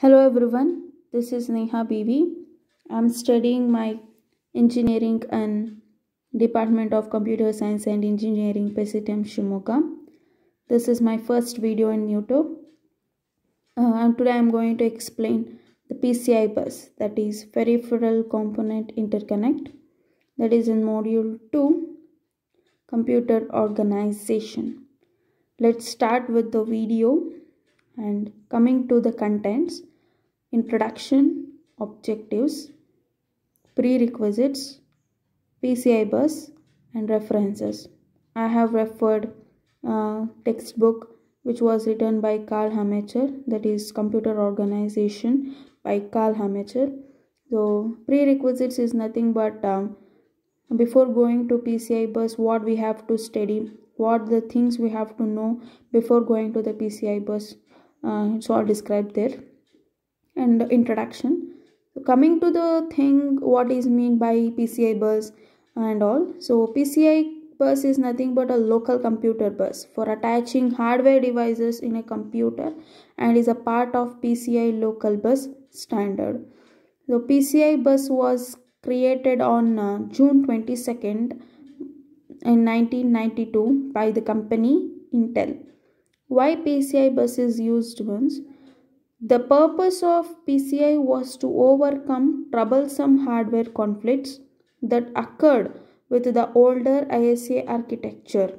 Hello everyone, this is Neha Bibi. I'm studying my engineering and Department of Computer Science and Engineering Pesitem Shimoga. This is my first video in YouTube. Uh, and today I'm going to explain the PCI bus that is peripheral component interconnect that is in module 2 computer organization. Let's start with the video and coming to the contents introduction objectives prerequisites PCI bus and references I have referred uh, textbook which was written by Carl Hamacher that is computer organization by Carl Hamacher so prerequisites is nothing but um, before going to PCI bus what we have to study what the things we have to know before going to the PCI bus uh, it's all described there and the introduction so coming to the thing what is mean by pci bus and all so pci bus is nothing but a local computer bus for attaching hardware devices in a computer and is a part of pci local bus standard the pci bus was created on uh, june 22nd in 1992 by the company intel why PCI buses used once. the purpose of PCI was to overcome troublesome hardware conflicts that occurred with the older ISA architecture.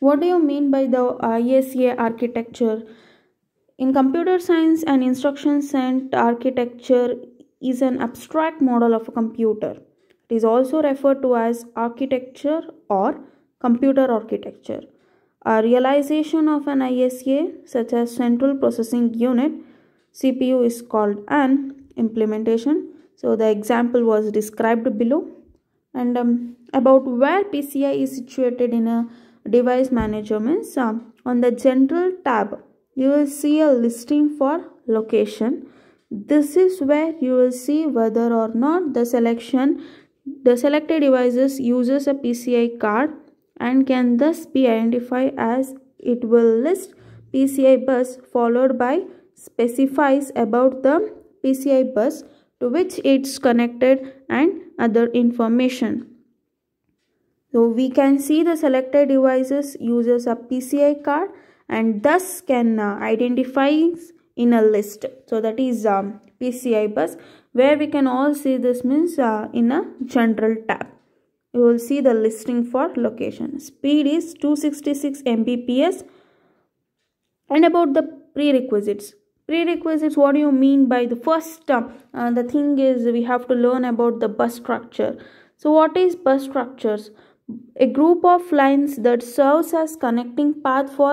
What do you mean by the ISA architecture? In computer science, an instruction set architecture is an abstract model of a computer. It is also referred to as architecture or computer architecture. A realization of an ISA such as central processing unit CPU is called an implementation. So the example was described below and um, about where PCI is situated in a device manager means uh, on the general tab you will see a listing for location. This is where you will see whether or not the selection the selected devices uses a PCI card and can thus be identified as it will list PCI bus followed by specifies about the PCI bus to which it's connected and other information. So we can see the selected devices uses a PCI card and thus can uh, identify in a list. So that is um, PCI bus where we can all see this means uh, in a general tab you will see the listing for location speed is 266 mbps and about the prerequisites prerequisites what do you mean by the first term uh, the thing is we have to learn about the bus structure so what is bus structures a group of lines that serves as connecting path for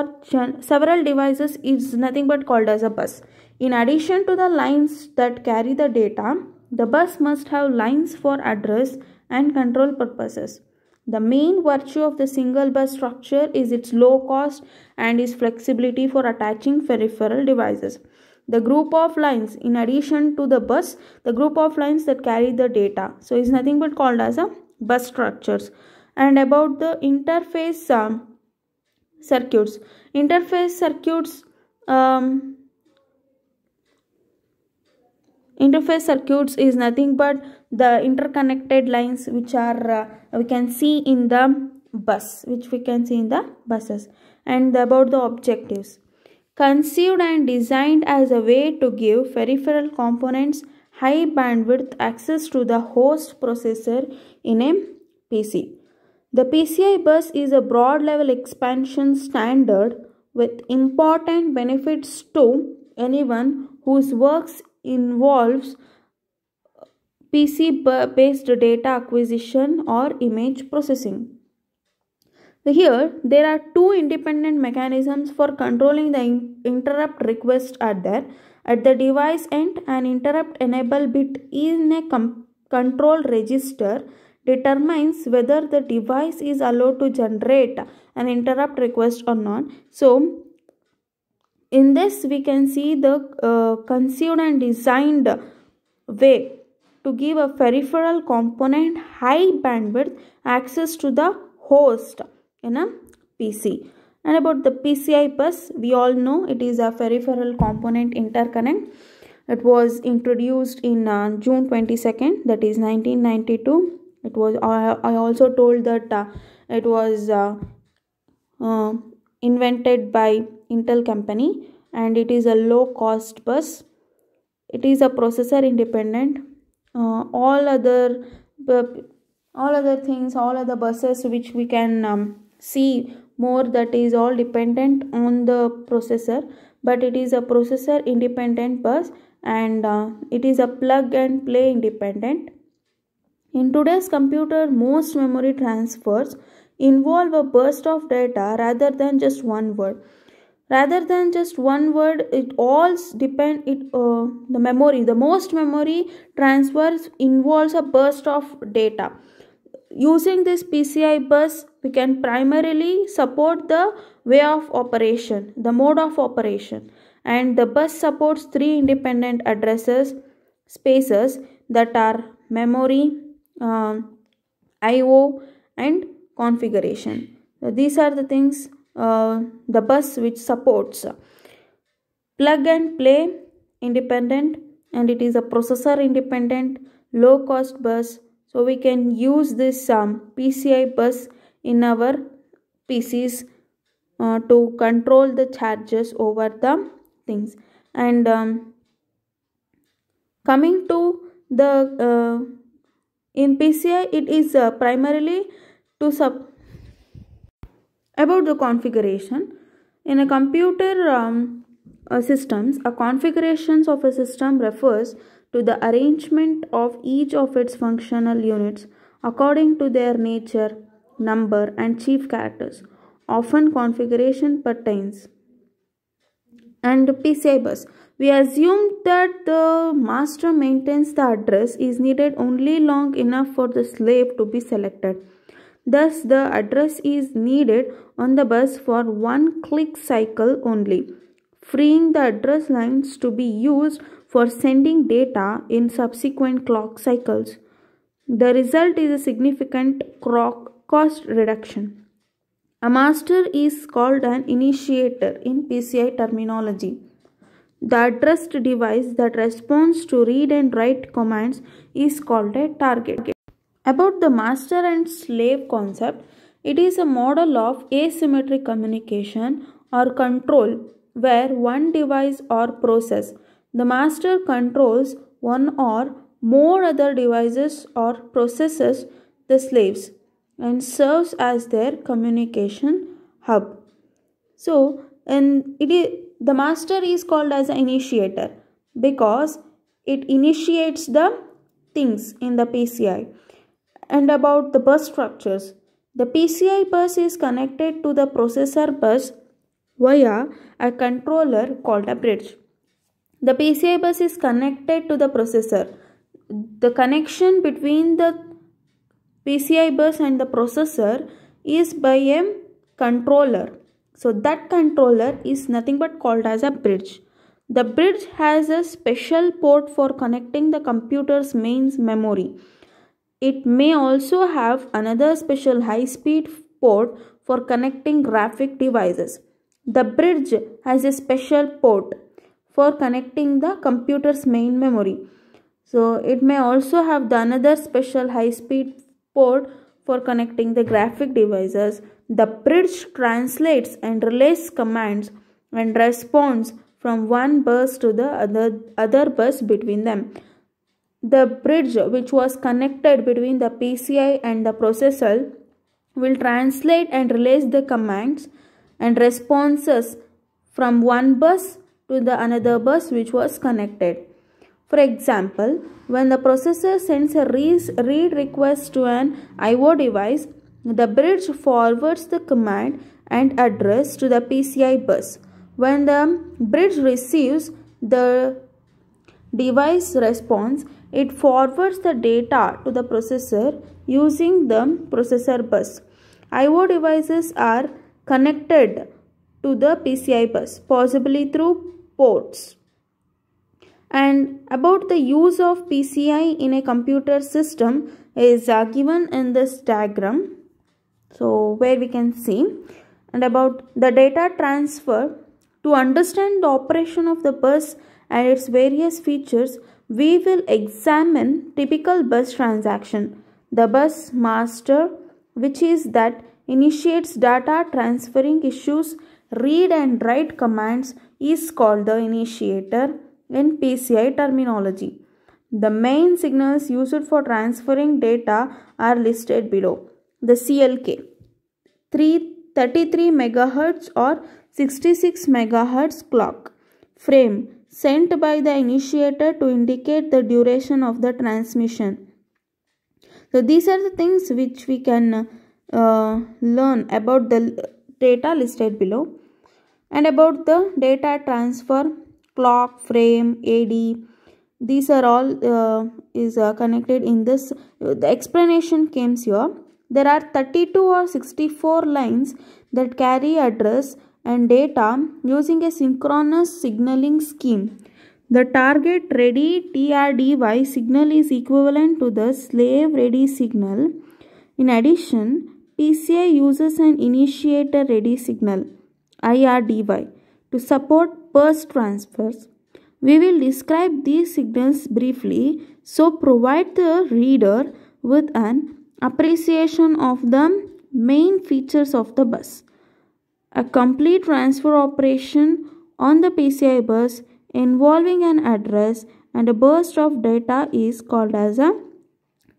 several devices is nothing but called as a bus in addition to the lines that carry the data the bus must have lines for address and control purposes. The main virtue of the single bus structure is its low cost and its flexibility for attaching peripheral devices. The group of lines, in addition to the bus, the group of lines that carry the data, so it's nothing but called as a bus structures. And about the interface um, circuits, interface circuits um, interface circuits is nothing but the interconnected lines which are uh, we can see in the bus which we can see in the buses and about the objectives conceived and designed as a way to give peripheral components high bandwidth access to the host processor in a pc the PCI bus is a broad level expansion standard with important benefits to anyone whose works involves PC based data acquisition or image processing. Here, there are two independent mechanisms for controlling the interrupt request are there. At the device end, an interrupt enable bit in a control register determines whether the device is allowed to generate an interrupt request or not. So, in this we can see the uh, conceived and designed way to give a peripheral component high bandwidth access to the host in a PC. And about the PCI bus, we all know it is a peripheral component interconnect. It was introduced in uh, June 22nd, that is 1992. It was I, I also told that uh, it was uh, uh invented by Intel company and it is a low cost bus. It is a processor independent. Uh, all other all other things, all other buses which we can um, see more that is all dependent on the processor but it is a processor independent bus and uh, it is a plug and play independent. In today's computer most memory transfers involve a burst of data rather than just one word rather than just one word it all depend it uh, the memory the most memory transfers involves a burst of data using this pci bus we can primarily support the way of operation the mode of operation and the bus supports three independent addresses spaces that are memory uh, um, io and configuration so these are the things uh, the bus which supports plug and play independent and it is a processor independent low cost bus so we can use this um, PCI bus in our PCs uh, to control the charges over the things and um, coming to the uh, in PCI it is uh, primarily to sub about the configuration in a computer um, uh, systems, a configurations of a system refers to the arrangement of each of its functional units according to their nature, number, and chief characters. Often configuration pertains. And PCI bus. We assume that the master maintains the address is needed only long enough for the slave to be selected. Thus, the address is needed on the bus for one click cycle only, freeing the address lines to be used for sending data in subsequent clock cycles. The result is a significant clock cost reduction. A master is called an initiator in PCI terminology. The addressed device that responds to read and write commands is called a target. About the master and slave concept, it is a model of asymmetric communication or control where one device or process, the master controls one or more other devices or processes, the slaves, and serves as their communication hub. So, and it is, the master is called as an initiator because it initiates the things in the PCI and about the bus structures. The PCI bus is connected to the processor bus via a controller called a bridge. The PCI bus is connected to the processor. The connection between the PCI bus and the processor is by a controller. So that controller is nothing but called as a bridge. The bridge has a special port for connecting the computer's main memory. It may also have another special high-speed port for connecting graphic devices. The bridge has a special port for connecting the computer's main memory. So it may also have the another special high-speed port for connecting the graphic devices. The bridge translates and relays commands and responds from one bus to the other, other bus between them. The bridge which was connected between the PCI and the processor will translate and release the commands and responses from one bus to the another bus which was connected. For example, when the processor sends a read request to an I.O. device, the bridge forwards the command and address to the PCI bus. When the bridge receives the device response, it forwards the data to the processor using the processor bus. I.O. devices are connected to the PCI bus, possibly through ports. And about the use of PCI in a computer system is uh, given in this diagram. So, where we can see and about the data transfer to understand the operation of the bus and its various features we will examine typical bus transaction. The bus master, which is that initiates data transferring issues, read and write commands is called the initiator in PCI terminology. The main signals used for transferring data are listed below. The CLK 333 MHz or 66 MHz clock frame sent by the initiator to indicate the duration of the transmission. So these are the things which we can uh, learn about the data listed below and about the data transfer clock frame AD these are all uh, is uh, connected in this uh, the explanation comes here there are 32 or 64 lines that carry address and data using a synchronous signaling scheme. The target ready TRDY signal is equivalent to the slave ready signal. In addition, PCI uses an initiator ready signal IRDY to support burst transfers. We will describe these signals briefly, so provide the reader with an appreciation of the main features of the bus. A complete transfer operation on the PCI bus involving an address and a burst of data is called as a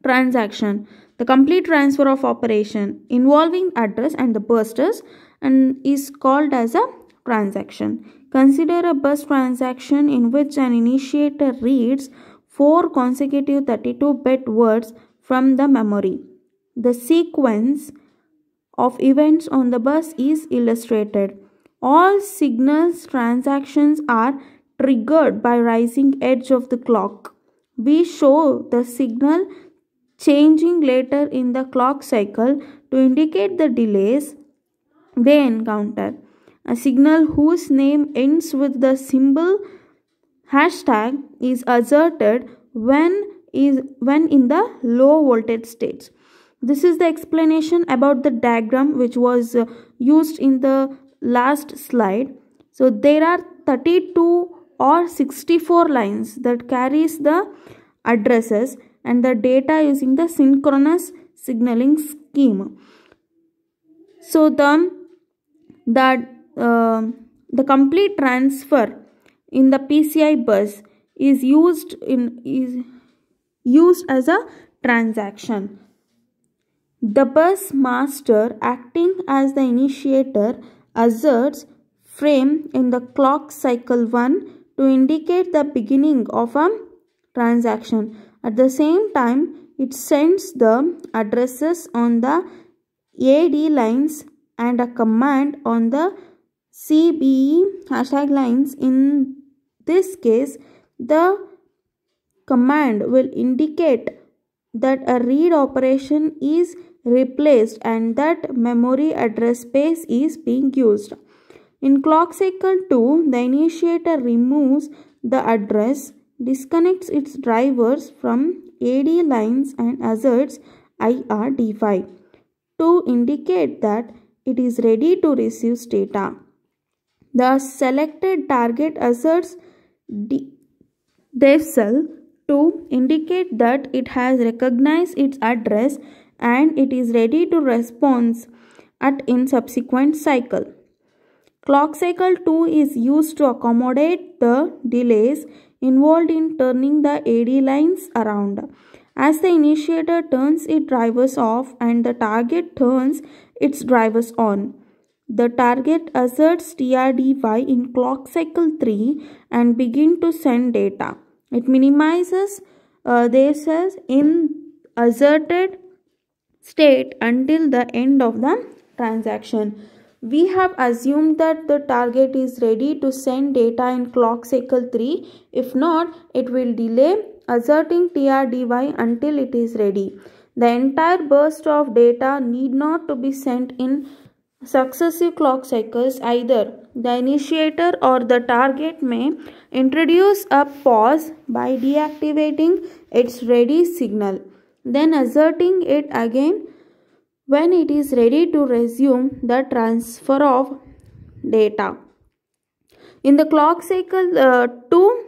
transaction. The complete transfer of operation involving address and the burst is, and is called as a transaction. Consider a bus transaction in which an initiator reads four consecutive 32-bit words from the memory. The sequence of events on the bus is illustrated. All signals transactions are triggered by rising edge of the clock. We show the signal changing later in the clock cycle to indicate the delays they encounter. A signal whose name ends with the symbol hashtag is asserted when is when in the low voltage states. This is the explanation about the diagram which was uh, used in the last slide. So there are 32 or 64 lines that carries the addresses and the data using the synchronous signaling scheme. So the, the, uh, the complete transfer in the PCI bus is used in is used as a transaction. The bus master, acting as the initiator, asserts frame in the clock cycle 1 to indicate the beginning of a transaction. At the same time, it sends the addresses on the AD lines and a command on the CBE hashtag lines. In this case, the command will indicate that a read operation is replaced and that memory address space is being used. In clock cycle 2, the initiator removes the address, disconnects its drivers from AD lines and asserts IRD5 to indicate that it is ready to receive data. The selected target asserts cell to indicate that it has recognized its address and it is ready to respond at in subsequent cycle. Clock cycle 2 is used to accommodate the delays involved in turning the AD lines around. As the initiator turns its drivers off and the target turns its drivers on. The target asserts TRDY in clock cycle 3 and begin to send data. It minimizes uh, themselves in asserted state until the end of the transaction. We have assumed that the target is ready to send data in clock cycle 3. If not, it will delay asserting TRDY until it is ready. The entire burst of data need not to be sent in Successive clock cycles, either the initiator or the target, may introduce a pause by deactivating its ready signal, then asserting it again when it is ready to resume the transfer of data. In the clock cycle uh, 2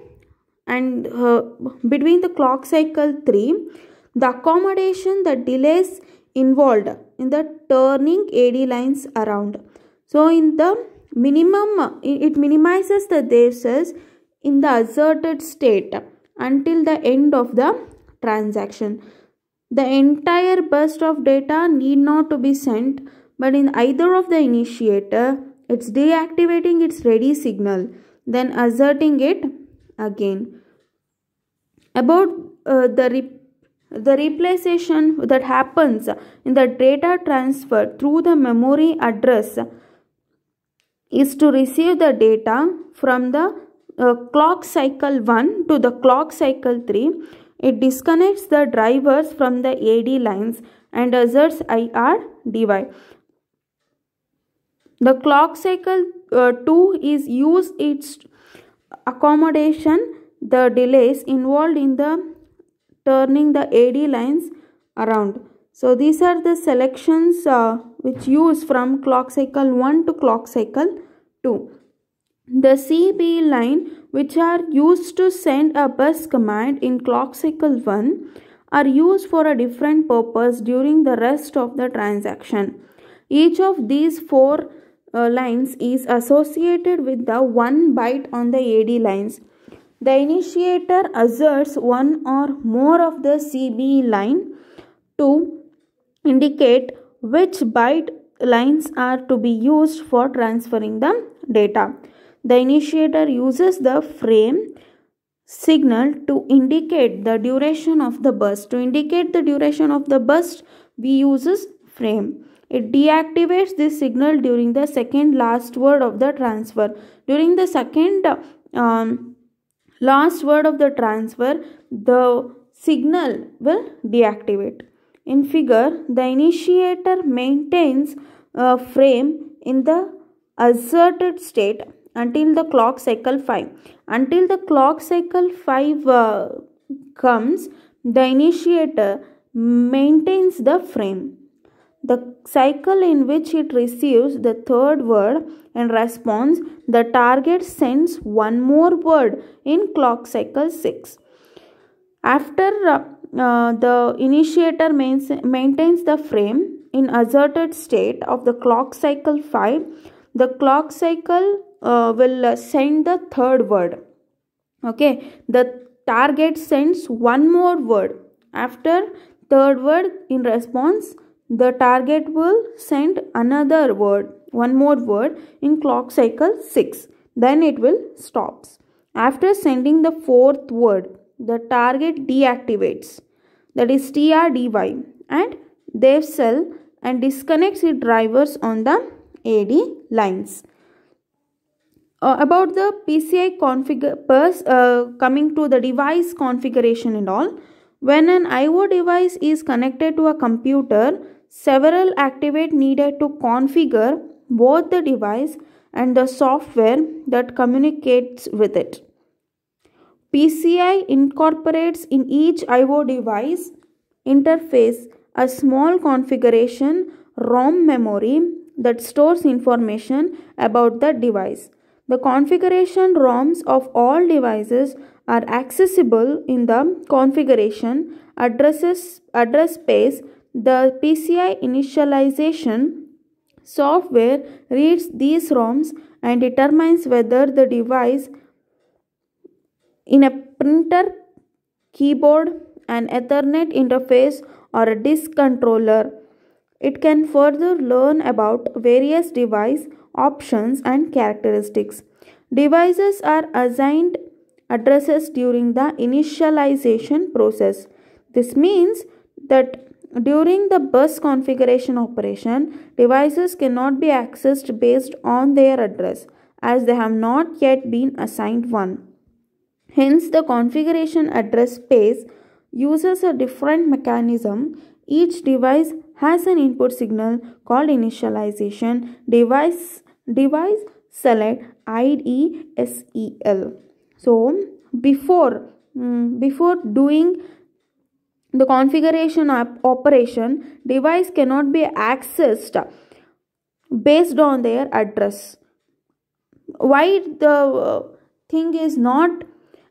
and uh, between the clock cycle 3, the accommodation, the delays involved in the turning AD lines around. So in the minimum, it minimizes the delays in the asserted state until the end of the transaction. The entire burst of data need not to be sent but in either of the initiator, it's deactivating its ready signal then asserting it again. About uh, the the replacement that happens in the data transfer through the memory address is to receive the data from the uh, clock cycle 1 to the clock cycle 3 it disconnects the drivers from the ad lines and asserts irdy the clock cycle uh, 2 is used its accommodation the delays involved in the turning the AD lines around. So these are the selections uh, which use from clock cycle 1 to clock cycle 2. The CB line which are used to send a bus command in clock cycle 1 are used for a different purpose during the rest of the transaction. Each of these four uh, lines is associated with the one byte on the AD lines. The initiator asserts one or more of the CB line to indicate which byte lines are to be used for transferring the data. The initiator uses the frame signal to indicate the duration of the burst. To indicate the duration of the burst, we uses frame. It deactivates this signal during the second last word of the transfer. During the second um, last word of the transfer, the signal will deactivate. In figure, the initiator maintains a frame in the asserted state until the clock cycle 5. Until the clock cycle 5 uh, comes, the initiator maintains the frame the cycle in which it receives the third word in response, the target sends one more word in clock cycle 6. After uh, uh, the initiator maintains the frame in asserted state of the clock cycle 5, the clock cycle uh, will uh, send the third word. Okay, the target sends one more word. After third word in response, the target will send another word one more word in clock cycle 6 then it will stops after sending the fourth word the target deactivates that is trdy and they cell and disconnects the drivers on the ad lines uh, about the pci configure uh, coming to the device configuration and all when an io device is connected to a computer several activate needed to configure both the device and the software that communicates with it. PCI incorporates in each I.O. device interface a small configuration ROM memory that stores information about the device. The configuration ROMs of all devices are accessible in the configuration addresses address space the PCI initialization software reads these ROMs and determines whether the device in a printer, keyboard, an Ethernet interface, or a disk controller. It can further learn about various device options and characteristics. Devices are assigned addresses during the initialization process. This means that during the bus configuration operation, devices cannot be accessed based on their address as they have not yet been assigned one. Hence, the configuration address space uses a different mechanism. Each device has an input signal called initialization device device select IDSEL. So before mm, before doing the configuration operation device cannot be accessed based on their address why the thing is not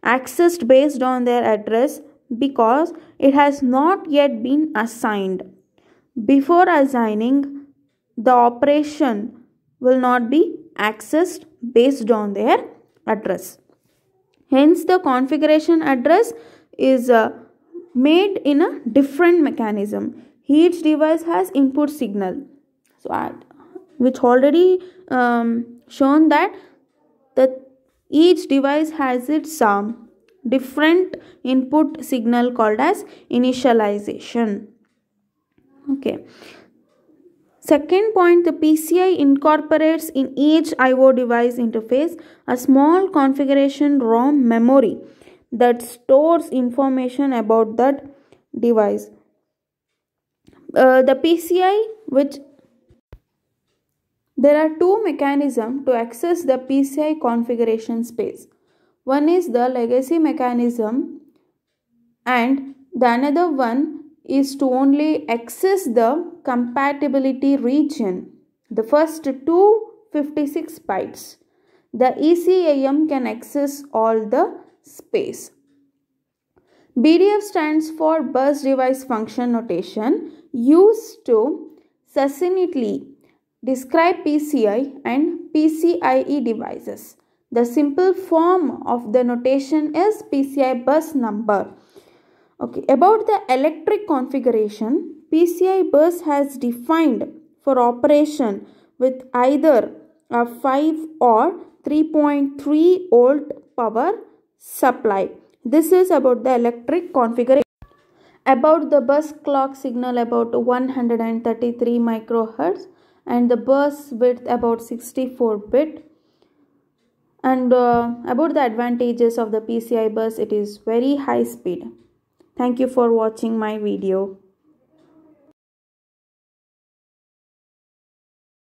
accessed based on their address because it has not yet been assigned before assigning the operation will not be accessed based on their address hence the configuration address is uh, made in a different mechanism. Each device has input signal. So, which already um, shown that that each device has its um, different input signal called as initialization. Okay. Second point, the PCI incorporates in each I.O. device interface a small configuration ROM memory that stores information about that device. Uh, the PCI which there are two mechanisms to access the PCI configuration space. One is the legacy mechanism and the another one is to only access the compatibility region. The first 256 bytes. The ECAM can access all the space. BDF stands for bus device function notation used to succinctly describe PCI and PCIe devices. The simple form of the notation is PCI bus number. Okay, about the electric configuration, PCI bus has defined for operation with either a 5 or 3.3 volt power supply. This is about the electric configuration. About the bus clock signal about 133 microhertz and the bus width about 64 bit and uh, about the advantages of the PCI bus it is very high speed. Thank you for watching my video.